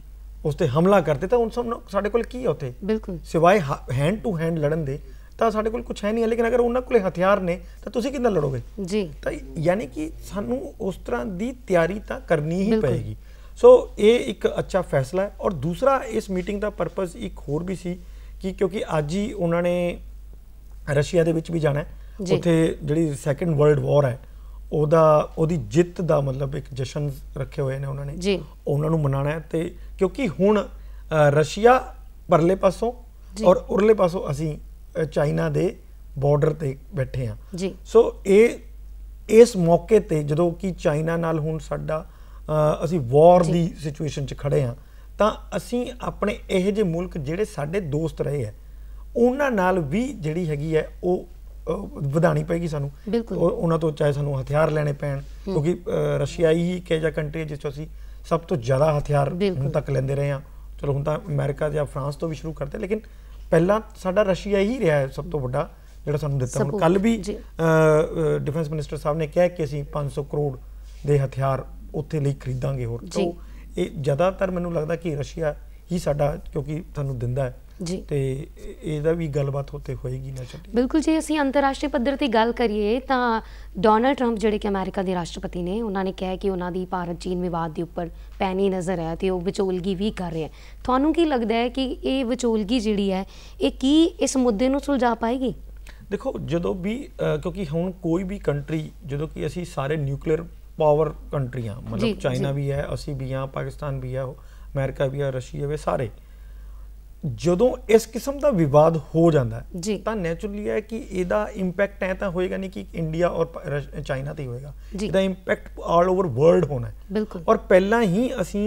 ਉਸ ਤੇ ਹਮਲਾ ਕਰਦੇ ਤਾਂ ਉਹਨਾਂ ਸਾਡੇ ਕੋਲ ਕੀ ਹੈ ਉੱਥੇ ਬਿਲਕੁਲ ਸਿਵਾਏ ਹੈਂਡ ਟੂ ਹੈਂਡ ਲੜਨ ਦੇ ਤਾਂ ਸਾਡੇ ਕੋਲ ਕੁਝ ਹੈ ਨਹੀਂ ਲੇਕਿਨ ਅਗਰ ਉਹਨਾਂ ਕੋਲੇ ਹਥਿਆਰ ਨੇ ਤਾਂ ਤੁਸੀਂ ਕਿੰਨਾ ਲੜੋਗੇ ਜੀ ਤਾਂ ਯਾਨੀ ਕਿ ਸਾਨੂੰ ਉਸ ਤਰ੍ਹਾਂ ਦੀ ਤਿਆਰੀ ਤਾਂ ਕਰਨੀ ਹੀ ਪਏਗੀ ਸੋ ਇਹ ਇੱਕ ਅੱਛਾ ਫੈਸਲਾ ਹੈ ਔਰ ਦੂਸਰਾ ਇਸ ਮੀਟਿੰਗ ਦਾ ਪਰਪਸ ਇੱਕ ਹੋਰ ਵੀ ਸੀ ਕਿ ਕਿਉਂਕਿ ਅੱਜ ਹੀ ਉਹਨਾਂ ਨੇ ਰਸ਼ੀਆ ਦੇ ਵਿੱਚ ਵੀ ਜਾਣਾ ਹੈ ਉੱਥੇ ਜਿਹੜੀ ਸੈਕੰਡ ਵਰਲਡ ਵਾਰ ਹੈ ਉਹਦਾ ਉਹਦੀ ਜਿੱਤ ਦਾ ਮਤਲਬ ਇੱਕ ਜਸ਼ਨ ਰੱਖੇ ਹੋਏ ਨੇ ਉਹਨਾਂ ਨੇ ਜੀ ਉਹਨਾਂ ਨੂੰ ਮਨਾਣਾ ਹੈ ਤੇ ਕਿਉਂਕਿ ਹੁਣ ਰਸ਼ੀਆ ਪਰਲੇ ਪਾਸੋਂ ਔਰ ਉਰਲੇ ਪਾਸੋਂ ਅਸੀਂ ਚਾਈਨਾ ਦੇ ਬਾਰਡਰ ਤੇ ਬੈਠੇ ਆ ਜੀ ਸੋ ਇਹ ਇਸ ਮੌਕੇ ਤੇ ਜਦੋਂ ਕਿ ਚਾਈਨਾ ਨਾਲ ਹੁਣ ਸਾਡਾ ਅਸੀਂ ਵਾਰ ਦੀ ਸਿਚੁਏਸ਼ਨ 'ਚ ਖੜੇ ਆ ਤਾਂ ਅਸੀਂ ਆਪਣੇ ਇਹ ਜੇ ਮੁਲਕ ਜਿਹੜੇ ਸਾਡੇ ਦੋਸਤ ਰਹੇ ਆ ਉਹਨਾਂ ਨਾਲ ਵੀ ਜਿਹੜੀ ਹੈਗੀ ਹੈ ਉਹ ਵਧਾਣੀ ਪਏਗੀ ਸਾਨੂੰ ਉਹਨਾਂ ਤੋਂ ਚਾਹੇ ਸਾਨੂੰ ਹਥਿਆਰ ਲੈਣੇ ਪੈਣ ਕਿਉਂਕਿ ਰਸ਼ੀਆ ਹੀ ਕਿਹ ਜਾ ਕੰਟਰੀ ਹੈ ਜਿਸ ਤੋਂ ਅਸੀਂ ਸਭ ਤੋਂ ਜ਼ਿਆਦਾ ਹਥਿਆਰ ਹੁਣ ਤੱਕ ਲੈਂਦੇ ਰਹੇ ਆ ਚਲੋ ਹੁਣ ਤਾਂ ਅਮਰੀਕਾ ਜਾਂ ਫਰਾਂਸ ਤੋਂ ਵੀ ਸ਼ੁਰੂ ਕਰਦੇ ਲੇਕਿਨ ਪਹਿਲਾਂ ਸਾਡਾ ਰਸ਼ੀਆ ਹੀ ਰਿਹਾ ਹੈ ਸਭ ਤੋਂ ਵੱਡਾ ਜਿਹੜਾ ਸਾਨੂੰ ਦਿੱਤਾ ਹੁਣ ਕੱਲ ਵੀ ਡਿਫੈਂਸ ਮਿਨਿਸਟਰ ਸਾਹਿਬ ਨੇ ਕਿਹਾ ਕਿ ਅਸੀਂ 500 ਕਰੋੜ ਦੇ ਹਥਿਆਰ ਉੱਥੇ ਲਈ ਖਰੀਦਾਂਗੇ ਹੋਰ ਤੋਂ ਇਹ ਜ਼ਿਆਦਾਤਰ ਮੈਨੂੰ ਲੱਗਦਾ ਕਿ ਰਸ਼ੀਆ ਹੀ ਸਾਡਾ ਕਿਉਂਕਿ ਤੁਹਾਨੂੰ ਦਿੰਦਾ ਹੈ ਜੀ ਤੇ ਇਹਦਾ ਵੀ ਗੱਲਬਾਤ ਹੋਤੇ ਹੋਏਗੀ ਨਾ ਚੱਲੀ ਬਿਲਕੁਲ ਜੀ ਅਸੀਂ ਅੰਤਰਰਾਸ਼ਟਰੀ ਪੱਧਰ ਤੇ ਗੱਲ ਕਰੀਏ ਤਾਂ ਡੋਨਲਡ 트ੰਪ ਜਿਹੜੇ ਕਿ ਅਮਰੀਕਾ ਦੇ ਰਾਸ਼ਟਰਪਤੀ ਨੇ ਉਹਨਾਂ ਨੇ ਕਿਹਾ ਕਿ ਉਹਨਾਂ ਦੀ ਭਾਰਤ ਚੀਨ ਵਿਵਾਦ ਦੇ ਉੱਪਰ ਪੈਣੀ ਨਜ਼ਰ ਹੈ ਤੇ ਉਹ ਵਿਚੋਲਗੀ ਵੀ ਕਰ ਰਿਹਾ ਤੁਹਾਨੂੰ ਕੀ ਲੱਗਦਾ ਹੈ ਕਿ ਇਹ ਵਿਚੋਲਗੀ ਜਿਹੜੀ ਹੈ ਇਹ ਕੀ ਇਸ ਮੁੱਦੇ ਨੂੰ ਸੁਲਝਾ ਪਾਏਗੀ ਦੇਖੋ ਜਦੋਂ ਵੀ ਕਿਉਂਕਿ ਹੁਣ ਕੋਈ ਵੀ ਕੰਟਰੀ ਜਦੋਂ ਕਿ ਅਸੀਂ ਸਾਰੇ ਨਿਊਕਲੀਅਰ ਪਾਵਰ ਕੰਟਰੀਆਂ ਮਤਲਬ ਚਾਈਨਾ ਵੀ ਹੈ ਅਸੀਂ ਵੀ ਹਾਂ ਪਾਕਿਸਤਾਨ ਵੀ ਹੈ ਅਮਰੀਕਾ ਵੀ ਹੈ ਰਸ਼ੀਆ ਵੀ ਸਾਰੇ ਜਦੋਂ ਇਸ ਕਿਸਮ ਦਾ ਵਿਵਾਦ ਹੋ ਜਾਂਦਾ ਹੈ ਤਾਂ ਨੇਚਰਲੀ ਹੈ ਕਿ ਇਹਦਾ ਇੰਪੈਕਟ ਹੈ ਤਾਂ ਹੋਏਗਾ ਨਹੀਂ ਕਿ ਇੰਡੀਆ ਔਰ ਚਾਈਨਾ ਤੇ ਹੋਏਗਾ ਇਹਦਾ ਇੰਪੈਕਟ ਆਲ ਓਵਰ ਵਰਲਡ ਹੋਣਾ ਹੈ ਔਰ ਪਹਿਲਾਂ ਹੀ ਅਸੀਂ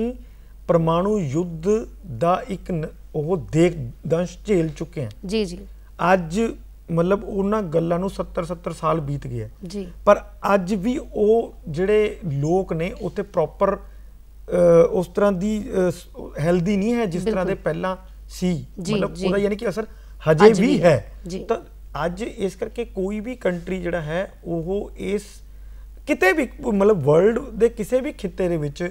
ਪਰਮਾਣੂ ਯੁੱਧ ਦਾ ਇੱਕ ਉਹ ਦੇਖ ਦੰਸ਼ ਝੇਲ ਚੁੱਕੇ ਹਾਂ ਜੀ ਜੀ ਅੱਜ ਮਤਲਬ ਉਹਨਾਂ ਗੱਲਾਂ ਨੂੰ 70 70 ਸਾਲ ਬੀਤ ਗਏ ਜੀ ਪਰ ਅੱਜ ਵੀ ਉਹ ਜਿਹੜੇ ਲੋਕ ਨੇ ਉੱਥੇ ਪ੍ਰੋਪਰ ਉਸ ਤਰ੍ਹਾਂ ਦੀ ਹੈਲਦੀ ਨਹੀਂ ਹੈ ਜਿਸ ਤਰ੍ਹਾਂ ਦੇ ਪਹਿਲਾਂ ਸੀ ਮਤਲਬ ਉਹਦਾ ਯਾਨੀ ਕਿ ਅਸਰ ਹਜੇ ਵੀ ਹੈ ਤਾਂ ਅੱਜ ਇਸ ਕਰਕੇ ਕੋਈ ਵੀ ਕੰਟਰੀ ਜਿਹੜਾ ਹੈ ਉਹ ਇਸ ਕਿਤੇ ਵੀ ਮਤਲਬ ਵਰਲਡ ਦੇ ਕਿਸੇ ਵੀ ਖਿੱਤੇ ਦੇ ਵਿੱਚ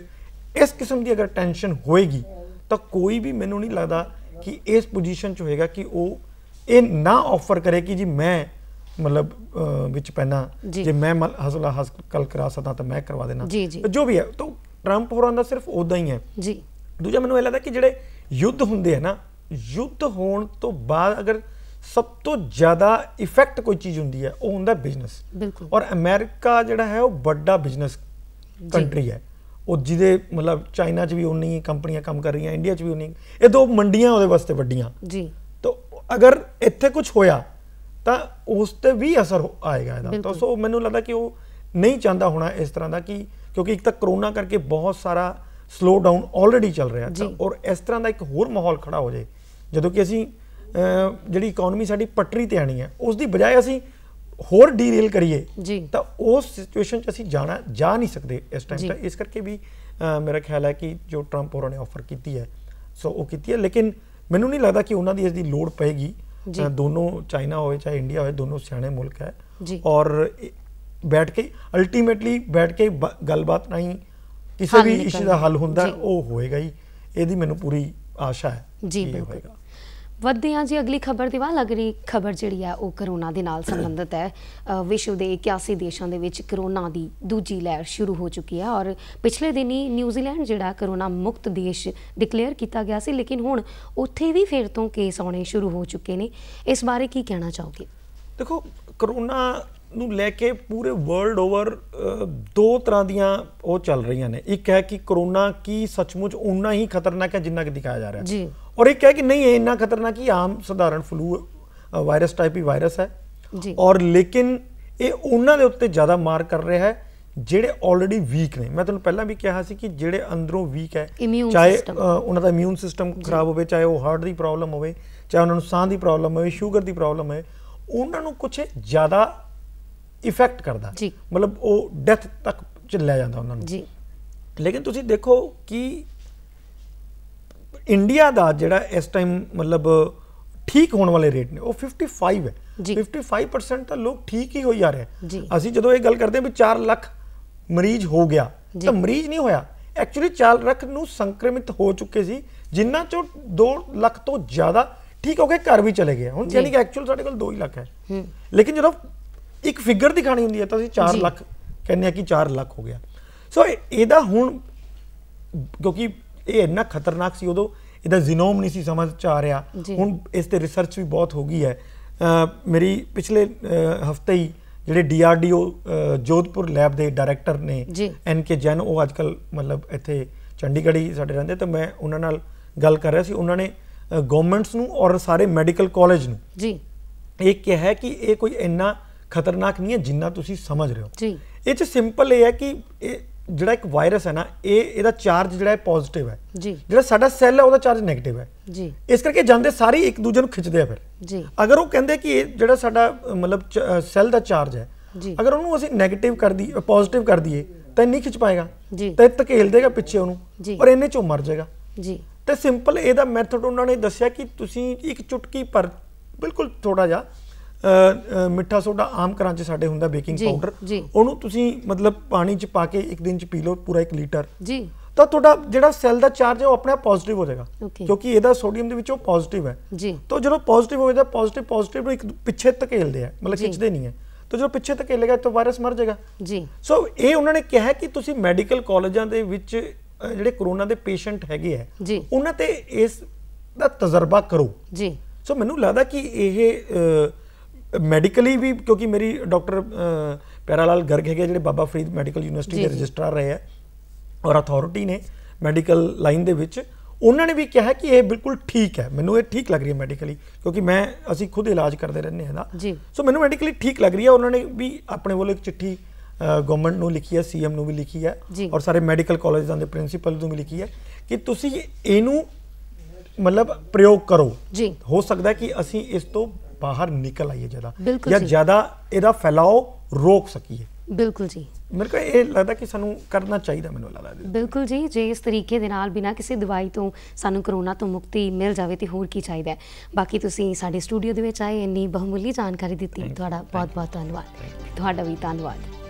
ਇਸ ਕਿਸਮ ਦੀ ਅਗਰ ਟੈਨਸ਼ਨ ਹੋਏਗੀ ਤਾਂ ਕੋਈ ਵੀ ਮੈਨੂੰ ਨਹੀਂ ਲੱਗਦਾ ਕਿ ਇਸ ਪੋਜੀਸ਼ਨ 'ਚ ਹੋਏਗਾ ਕਿ ਉਹ ਇਹ ਨਾ ਆਫਰ ਕਰੇ ਕਿ ਜੀ ਮੈਂ ਮਤਲਬ ਵਿੱਚ ਪੈਣਾ ਜੇ ਮੈਂ ਹਸਲਾ ਹਸਕਲ ਕਰਾ ਸਕਦਾ ਤਾਂ ਮੈਂ ਕਰਵਾ ਦੇਣਾ ਜੋ ਵੀ ਹੈ ਤਾਂ ਟਰੰਪ ਹੋਰਾਂ ਦਾ ਸਿਰਫ ਉਦਾਂ ਹੀ ਹੈ ਜੀ ਦੂਜਾ ਮੈਨੂੰ ਇਹ ਲੱਗਦਾ ਕਿ ਜਿਹੜੇ ਯੁੱਧ ਹੁੰਦੇ ਆ ਨਾ ਯੁੱਧ ਹੋਣ ਤੋਂ ਬਾਅਦ ਅਗਰ ਸਭ ਤੋਂ ਜ਼ਿਆਦਾ ਇਫੈਕਟ ਕੋਈ ਚੀਜ਼ ਹੁੰਦੀ ਹੈ ਉਹ ਹੁੰਦਾ ਬਿਜ਼ਨਸ ਬਿਲਕੁਲ ਔਰ ਅਮਰੀਕਾ ਜਿਹੜਾ ਹੈ ਉਹ ਵੱਡਾ ਬਿਜ਼ਨਸ ਕੰਟਰੀ ਹੈ ਉਹ ਜਿਹਦੇ ਮਤਲਬ ਚਾਈਨਾ 'ਚ ਵੀ ਉਨੀ ਕੰਪਨੀਆਂ ਕੰਮ ਕਰ ਰਹੀਆਂ ਇੰਡੀਆ 'ਚ ਵੀ ਉਨੀ ਇਹ ਦੋ ਮੰਡੀਆਂ ਉਹਦੇ ਵਾਸਤੇ ਵੱਡੀਆਂ ਜੀ ਅਗਰ ਇੱਥੇ ਕੁਝ ਹੋਇਆ ਤਾਂ ਉਸ ਤੇ ਵੀ ਅਸਰ ਆਏਗਾ ਇਹਦਾ ਤਾਂ ਸੋ ਮੈਨੂੰ ਲੱਗਦਾ ਕਿ ਉਹ ਨਹੀਂ ਚਾਹੁੰਦਾ ਹੋਣਾ ਇਸ ਤਰ੍ਹਾਂ ਦਾ ਕਿ ਕਿਉਂਕਿ ਇੱਕ ਤਾਂ ਕਰੋਨਾ ਕਰਕੇ ਬਹੁਤ ਸਾਰਾ ਸਲੋ ਡਾਊਨ ਆਲਰੇਡੀ ਚੱਲ ਰਿਹਾ ਹੈ ਔਰ ਇਸ ਤਰ੍ਹਾਂ ਦਾ ਇੱਕ ਹੋਰ ਮਾਹੌਲ ਖੜਾ ਹੋ ਜਾਏ ਜਦੋਂ ਕਿ ਅਸੀਂ ਜਿਹੜੀ ਇਕਨੋਮੀ ਸਾਡੀ ਪਟਰੀ ਤੇ ਆਣੀ ਹੈ ਉਸ ਦੀ ਬਜਾਏ ਅਸੀਂ ਹੋਰ ਡੀਰੇਲ ਕਰੀਏ ਤਾਂ ਉਸ ਸਿਚੁਏਸ਼ਨ 'ਚ ਅਸੀਂ ਜਾਣਾ ਜਾ ਨਹੀਂ ਸਕਦੇ ਇਸ ਟਾਈਮ ਤਾਂ ਇਸ ਕਰਕੇ ਵੀ ਮੇਰਾ ਖਿਆਲ ਹੈ ਕਿ ਜੋ ਟਰੰਪ ਹੋਰਾਂ ਨੇ ਆਫਰ ਕੀਤੀ ਹੈ ਸੋ ਉਹ ਕੀਤੀ ਹੈ ਲੇਕਿਨ ਮੈਨੂੰ ਨਹੀਂ ਲੱਗਦਾ ਕਿ ਉਹਨਾਂ ਦੀ ਇਸ ਦੀ ਲੋੜ ਪਏਗੀ ਦੋਨੋਂ ਚਾਈਨਾ ਹੋਵੇ ਚਾਹੇ ਇੰਡੀਆ ਹੋਵੇ ਦੋਨੋਂ ਸਿਆਣੇ ਮੁਲਕ ਹੈ ਔਰ ਬੈਠ ਕੇ ਅਲਟੀਮੇਟਲੀ ਬੈਠ ਕੇ ਗੱਲਬਾਤ ਨਹੀਂ ਕਿਸੇ ਵੀ ਇਸ਼ੂ ਦਾ ਹੱਲ ਹੁੰਦਾ ਉਹ ਹੋਏਗਾ ਹੀ ਇਹਦੀ ਮੈਨੂੰ ਪੂਰੀ ਆਸ਼ਾ ਹੈ ਜੀ ਬਿਲਕੁਲ ਵੱਧਦੇ ਹਾਂ ਜੀ ਅਗਲੀ ਖਬਰ ਦੀ ਵੱਲ ਅਗਲੀ ਖਬਰ ਜਿਹੜੀ ਆ ਉਹ ਕਰੋਨਾ ਦੇ ਨਾਲ ਸੰਬੰਧਿਤ ਹੈ ਵਿਸ਼ਵ ਦੇ 81 ਦੇਸ਼ਾਂ ਦੇ ਵਿੱਚ ਕਰੋਨਾ ਦੀ ਦੂਜੀ ਲਹਿਰ ਸ਼ੁਰੂ ਹੋ ਚੁੱਕੀ ਹੈ ਔਰ ਪਿਛਲੇ ਦਿਨੀ ਨਿਊਜ਼ੀਲੈਂਡ ਜਿਹੜਾ ਕਰੋਨਾ ਮੁਕਤ ਦੇਸ਼ ਡਿਕਲੇਅਰ ਕੀਤਾ ਗਿਆ ਸੀ ਲੇਕਿਨ ਹੁਣ ਉੱਥੇ ਵੀ ਫੇਰ ਤੋਂ ਕੇਸ ਆਉਣੇ ਸ਼ੁਰੂ ਹੋ ਚੁੱਕੇ ਨੇ ਇਸ ਬਾਰੇ ਕੀ ਕਹਿਣਾ ਚਾਹੋਗੇ ਦੇਖੋ ਕਰੋਨਾ ਨੂੰ ਲੈ ਕੇ ਪੂਰੇ ਵਰਲਡ ਓਵਰ ਦੋ ਤਰ੍ਹਾਂ ਦੀਆਂ ਉਹ ਚੱਲ ਰਹੀਆਂ ਨੇ ਇੱਕ ਹੈ ਕਿ ਕਰੋਨਾ ਕੀ ਸੱਚਮੁੱਚ ਉਨਾ ਹੀ ਖਤਰਨਾਕ ਹੈ ਜਿੰਨਾ ਕਿ ਦਿਖਾਇਆ ਜਾ ਰਿਹਾ ਹੈ ਜੀ ਔਰ ਇਹ ਕਹਿ ਕਿ ਨਹੀਂ ਇਹ ਇੰਨਾ ਖਤਰਨਾਕ ਹੀ ਆਮ ਸਧਾਰਨ ਫਲੂ ਵਾਇਰਸ ਟਾਈਪ ਹੀ ਵਾਇਰਸ ਹੈ ਜੀ ਔਰ ਲੇਕਿਨ ਇਹ ਉਹਨਾਂ ਦੇ ਉੱਤੇ ਜ਼ਿਆਦਾ ਮਾਰ ਕਰ ਰਿਹਾ ਹੈ ਜਿਹੜੇ ਆਲਰੇਡੀ ਵੀਕ ਨੇ ਮੈਂ ਤੁਹਾਨੂੰ ਪਹਿਲਾਂ ਵੀ ਕਿਹਾ ਸੀ ਕਿ ਜਿਹੜੇ ਅੰਦਰੋਂ ਵੀਕ ਹੈ ਚਾਹੇ ਉਹਨਾਂ ਦਾ ਇਮਿਊਨ ਸਿਸਟਮ ਖਰਾਬ ਹੋਵੇ ਚਾਹੇ ਉਹ ਹਾਰਟ ਦੀ ਪ੍ਰੋਬਲਮ ਹੋਵੇ ਚਾਹੇ ਉਹਨਾਂ ਨੂੰ ਸਾਹ ਦੀ ਪ੍ਰੋਬਲਮ ਹੋਵੇ ਸ਼ੂਗਰ ਦੀ ਪ੍ਰੋਬਲਮ ਹੈ ਉਹਨਾਂ ਨੂੰ ਕੁਝ ਜ਼ਿਆਦਾ ਇਫੈਕਟ ਕਰਦਾ ਮਤਲਬ ਉਹ ਡੈਥ ਤੱਕ ਚ ਲੈ ਜਾਂਦਾ ਉਹਨਾਂ ਨੂੰ ਜੀ ਲੇਕਿਨ ਤੁਸੀਂ ਦੇਖੋ ਕਿ ਇੰਡੀਆ ਦਾ ਜਿਹੜਾ ਇਸ ਟਾਈਮ ਮਤਲਬ ਠੀਕ ਹੋਣ ਵਾਲੇ ਰੇਟ ਨੇ ਉਹ 55 ਹੈ 55% ਤਾਂ ਲੋਕ ਠੀਕ ਹੀ ਹੋਈ ਜਾ ਰਹੇ ਅਸੀਂ ਜਦੋਂ ਇਹ ਗੱਲ ਕਰਦੇ ਵੀ 4 ਲੱਖ ਮਰੀਜ਼ ਹੋ ਗਿਆ ਤਾਂ ਮਰੀਜ਼ ਨਹੀਂ ਹੋਇਆ ਐਕਚੁਅਲੀ 4 ਲੱਖ ਨੂੰ ਸੰਕਰਮਿਤ ਹੋ ਚੁੱਕੇ ਸੀ ਜਿਨ੍ਹਾਂ ਚੋਂ 2 ਲੱਖ ਤੋਂ ਜ਼ਿਆਦਾ ਠੀਕ ਹੋ ਕੇ ਘਰ ਵੀ ਚਲੇ ਗਏ ਹੁਣ ਯਾਨੀ ਕਿ ਐਕਚੁਅਲ ਸਾਡੇ ਕੋਲ 2 ਹੀ ਲੱਖ ਹੈ ਲੇਕਿਨ ਜਦੋਂ ਇੱਕ ਫਿਗਰ ਦਿਖਾਣੀ ਹੁੰਦੀ ਹੈ ਤਾਂ ਅਸੀਂ 4 ਲੱਖ ਕਹਿੰਦੇ ਆ ਕਿ 4 ਲੱਖ ਹੋ ਗਿਆ ਸੋ ਇਹਦਾ ਹੁਣ ਕਿਉਂਕਿ ਇਹ ਇੰਨਾ ਖਤਰਨਾਕ ਸੀ ਉਦੋਂ ਇਹਦਾ ਜ਼ੀਨੋਮ ਨਹੀਂ ਸੀ ਸਮਝ ਚ ਆ ਰਿਹਾ ਹੁਣ ਇਸ ਤੇ ਰਿਸਰਚ ਵੀ ਬਹੁਤ ਹੋ ਗਈ ਹੈ ਮੇਰੀ ਪਿਛਲੇ ਹਫਤੇ ਹੀ ਜਿਹੜੇ ਡੀਆਰਡੀਓ ਜੋਧਪੁਰ ਲੈਬ ਦੇ ਡਾਇਰੈਕਟਰ ਨੇ ਐਨ ਕੇ ਜੈਨ ਉਹ ਅੱਜਕੱਲ ਮਤਲਬ ਇੱਥੇ ਚੰਡੀਗੜ੍ਹ ਹੀ ਸਾਡੇ ਰਹਿੰਦੇ ਤਾਂ ਮੈਂ ਉਹਨਾਂ ਨਾਲ ਗੱਲ ਕਰ ਰਿਹਾ ਸੀ ਉਹਨਾਂ ਨੇ ਗਵਰਨਮੈਂਟਸ ਨੂੰ ਔਰ ਸਾਰੇ ਮੈਡੀਕਲ ਕਾਲਜ ਨੂੰ ਜੀ ਇਹ ਕਿਹਾ ਹੈ ਕਿ ਇਹ ਕੋਈ ਇੰਨਾ ਖਤਰਨਾਕ ਨਹੀਂ ਹੈ ਜਿੰਨਾ ਤੁਸੀਂ ਸਮਝ ਰਹੇ ਹੋ ਜੀ ਇਹ ਚ ਸਿੰਪਲ ਇਹ ਹੈ ਕਿ ਜਿਹੜਾ ਇੱਕ ਵਾਇਰਸ ਹੈ ਨਾ ਇਹ ਇਹਦਾ ਚਾਰਜ ਜਿਹੜਾ ਹੈ ਪੋਜ਼ਿਟਿਵ ਹੈ ਜੀ ਜਿਹੜਾ ਸਾਡਾ ਸੈੱਲ ਹੈ ਉਹਦਾ ਚਾਰਜ ਨੈਗੇਟਿਵ ਹੈ ਜੀ ਇਸ ਕਰਕੇ ਜਾਂਦੇ ਸਾਰੇ ਇੱਕ ਦੂਜੇ ਨੂੰ ਖਿੱਚਦੇ ਆ ਫਿਰ ਜੀ ਅਗਰ ਉਹ ਕਹਿੰਦੇ ਕਿ ਇਹ ਜਿਹੜਾ ਸਾਡਾ ਮਤਲਬ ਸੈੱਲ ਦਾ ਚਾਰਜ ਹੈ ਅਗਰ ਉਹਨੂੰ ਅਸੀਂ ਨੈਗੇਟਿਵ ਕਰ ਦੀ ਪੋਜ਼ਿਟਿਵ ਕਰ ਦਈਏ ਤਾਂ ਨਹੀਂ ਖਿੱਚ ਪਾਏਗਾ ਤਾਂ ਧਕੇਲ ਦੇਗਾ ਪਿੱਛੇ ਉਹਨੂੰ ਪਰ ਇਹਨੇ ਚੋਂ ਮਰ ਜਾਏਗਾ ਜੀ ਤੇ ਸਿੰਪਲ ਇਹਦਾ ਮੈਥਡ ਉਹਨਾਂ ਨੇ ਦੱਸਿਆ ਕਿ ਤੁਸੀਂ ਇੱਕ ਚੁਟਕੀ ਪਰ ਬਿਲਕੁਲ ਥੋੜਾ ਜਿਹਾ ਮਿੱਠਾ ਸੋਡਾ ਆਮ ਘਰਾਂ 'ਚ ਸਾਡੇ ਹੁੰਦਾ ਬੇਕਿੰਗ ਪਾਊਡਰ ਉਹਨੂੰ ਤੁਸੀਂ ਮਤਲਬ ਪਾਣੀ 'ਚ ਪਾ ਕੇ ਇੱਕ ਦਿਨ 'ਚ ਪੀ ਲਓ ਪੂਰਾ 1 ਲੀਟਰ ਜੀ ਤਾਂ ਤੁਹਾਡਾ ਜਿਹੜਾ ਸੈੱਲ ਦਾ ਚਾਰਜ ਹੈ ਉਹ ਆਪਣੇ ਆਪ ਪੋਜ਼ਿਟਿਵ ਹੋ ਜਾਏਗਾ ਕਿਉਂਕਿ ਇਹਦਾ ਸੋਡੀਅਮ ਦੇ ਵਿੱਚ ਉਹ ਪੋਜ਼ਿਟਿਵ ਹੈ ਜੀ ਤਾਂ ਜਦੋਂ ਪੋਜ਼ਿਟਿਵ ਹੋ ਜਾਂਦਾ ਪੋਜ਼ਿਟਿਵ ਪੋਜ਼ਿਟਿਵ ਇੱਕ ਪਿੱਛੇ ਧਕੇਲਦੇ ਆ ਮਤਲਬ ਖਿੱਚਦੇ ਨਹੀਂ ਹੈ ਤਾਂ ਜਦੋਂ ਪਿੱਛੇ ਧਕੇਲੇਗਾ ਤਾਂ ਵਾਇਰਸ ਮਰ ਜਾਏਗਾ ਜੀ ਸੋ ਇਹ ਉਹਨਾਂ ਨੇ ਕਿਹਾ ਕਿ ਤੁਸੀਂ ਮੈਡੀਕਲ ਕਾਲਜਾਂ ਦੇ ਵਿੱਚ ਜਿਹੜੇ ਕਰੋਨਾ ਦੇ ਪੇਸ਼ੈਂਟ ਹੈਗੇ ਆ ਉਹਨਾਂ ਤੇ ਇਸ ਦਾ ਤਜਰਬਾ ਕਰੋ ਜੀ ਸੋ ਮੈਨੂੰ ਲੱਗਦਾ ਕਿ ਇਹ ਮੈਡੀਕਲੀ ਵੀ ਕਿਉਂਕਿ ਮੇਰੀ ਡਾਕਟਰ ਪੈਰਾਲਲ ਗਰਗ ਹੈਗੇ ਜਿਹੜੇ ਬਾਬਾ ਫਰੀਦ ਮੈਡੀਕਲ ਯੂਨੀਵਰਸਿਟੀ ਦੇ ਰਜਿਸਟਰਾਰ ਰਹੇ ਆ ਔਰ ਅਥਾਰਟੀ ਨੇ ਮੈਡੀਕਲ ਲਾਈਨ ਦੇ ਵਿੱਚ ਉਹਨਾਂ ਨੇ ਵੀ ਕਿਹਾ ਕਿ ਇਹ ਬਿਲਕੁਲ ਠੀਕ ਹੈ ਮੈਨੂੰ ਇਹ ਠੀਕ ਲੱਗ ਰਹੀ ਹੈ ਮੈਡੀਕਲੀ ਕਿਉਂਕਿ ਮੈਂ ਅਸੀਂ ਖੁਦ ਇਲਾਜ ਕਰਦੇ ਰਹਿੰਦੇ ਹਾਂ ਦਾ ਸੋ ਮੈਨੂੰ ਮੈਡੀਕਲੀ ਠੀਕ ਲੱਗ ਰਹੀ ਹੈ ਉਹਨਾਂ ਨੇ ਵੀ ਆਪਣੇ ਵੱਲੋਂ ਇੱਕ ਚਿੱਠੀ ਗਵਰਨਮੈਂਟ ਨੂੰ ਲਿਖੀ ਹੈ ਸੀਐਮ ਨੂੰ ਵੀ ਲਿਖੀ ਹੈ ਔਰ ਸਾਰੇ ਮੈਡੀਕਲ ਕਾਲਜਾਂ ਦੇ ਪ੍ਰਿੰਸੀਪਲ ਨੂੰ ਵੀ ਲਿਖੀ ਹੈ ਕਿ ਤੁਸੀਂ ਇਹਨੂੰ ਮਤਲਬ ਪ੍ਰਯੋਗ ਕਰੋ ਜੀ ਹੋ ਸਕਦਾ ਕਿ ਅਸੀਂ ਇਸ ਤੋਂ ਬਾਹਰ ਨਿਕਲ ਆਈਏ ਜਿਆਦਾ ਜਾਂ ਜਿਆਦਾ ਇਹਦਾ ਫੈਲਾਓ ਰੋਕ ਸਕੀਏ ਬਿਲਕੁਲ ਜੀ ਮੇਰੇ ਕੋ ਇਹ ਲੱਗਦਾ ਕਿ ਸਾਨੂੰ ਕਰਨਾ ਚਾਹੀਦਾ ਮੈਨੂੰ ਲੱਗਦਾ ਬਿਲਕੁਲ ਜੀ ਜੇ ਇਸ ਤਰੀਕੇ ਦੇ ਨਾਲ ਬਿਨਾ ਕਿਸੇ ਦਵਾਈ ਤੋਂ ਸਾਨੂੰ ਕਰੋਨਾ ਤੋਂ ਮੁਕਤੀ ਮਿਲ ਜਾਵੇ ਤੇ ਹੋਰ ਕੀ ਚਾਹੀਦਾ ਬਾਕੀ ਤੁਸੀਂ ਸਾਡੇ ਸਟੂਡੀਓ ਦੇ ਵਿੱਚ ਆਏ ਇੰਨੀ ਬਹੁਮੁੱਲੀ ਜਾਣਕਾਰੀ ਦਿੱਤੀ ਤੁਹਾਡਾ ਬਹੁਤ ਬਹੁਤ ਧੰਨਵਾਦ ਤੁਹਾਡਾ ਵੀ ਧੰਨਵਾਦ